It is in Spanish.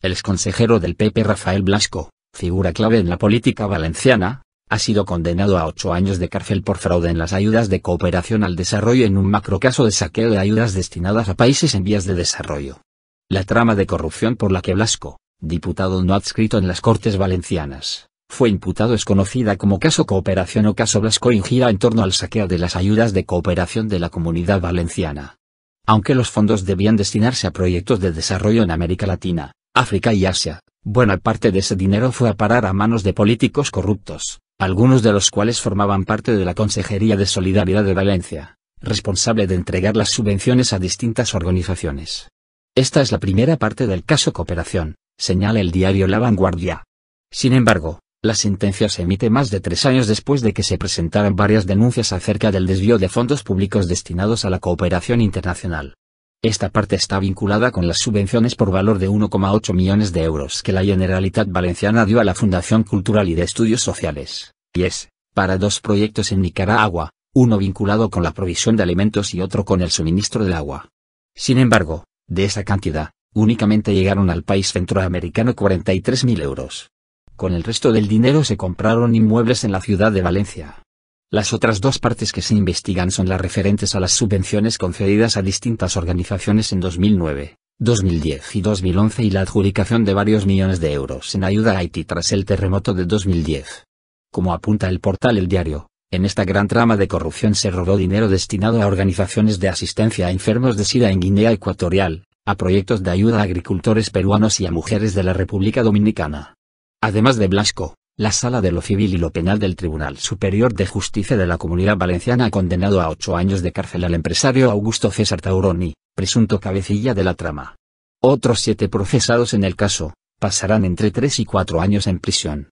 el exconsejero del PP Rafael Blasco, figura clave en la política valenciana, ha sido condenado a ocho años de cárcel por fraude en las ayudas de cooperación al desarrollo en un macrocaso de saqueo de ayudas destinadas a países en vías de desarrollo. La trama de corrupción por la que Blasco, diputado no adscrito en las Cortes Valencianas, fue imputado es conocida como caso cooperación o caso Blasco ingira en torno al saqueo de las ayudas de cooperación de la comunidad valenciana. Aunque los fondos debían destinarse a proyectos de desarrollo en América Latina, África y Asia. Buena parte de ese dinero fue a parar a manos de políticos corruptos, algunos de los cuales formaban parte de la Consejería de Solidaridad de Valencia, responsable de entregar las subvenciones a distintas organizaciones. Esta es la primera parte del caso Cooperación, señala el diario La Vanguardia. Sin embargo, la sentencia se emite más de tres años después de que se presentaran varias denuncias acerca del desvío de fondos públicos destinados a la cooperación internacional. Esta parte está vinculada con las subvenciones por valor de 1,8 millones de euros que la Generalitat Valenciana dio a la Fundación Cultural y de Estudios Sociales, y es, para dos proyectos en Nicaragua, uno vinculado con la provisión de alimentos y otro con el suministro del agua. Sin embargo, de esa cantidad, únicamente llegaron al país centroamericano 43.000 euros. Con el resto del dinero se compraron inmuebles en la ciudad de Valencia. Las otras dos partes que se investigan son las referentes a las subvenciones concedidas a distintas organizaciones en 2009, 2010 y 2011 y la adjudicación de varios millones de euros en ayuda a Haití tras el terremoto de 2010. Como apunta el portal El Diario, en esta gran trama de corrupción se robó dinero destinado a organizaciones de asistencia a enfermos de SIDA en Guinea Ecuatorial, a proyectos de ayuda a agricultores peruanos y a mujeres de la República Dominicana. Además de Blasco, la Sala de lo Civil y lo Penal del Tribunal Superior de Justicia de la Comunidad Valenciana ha condenado a ocho años de cárcel al empresario Augusto César Tauroni, presunto cabecilla de la trama. Otros siete procesados en el caso, pasarán entre tres y cuatro años en prisión.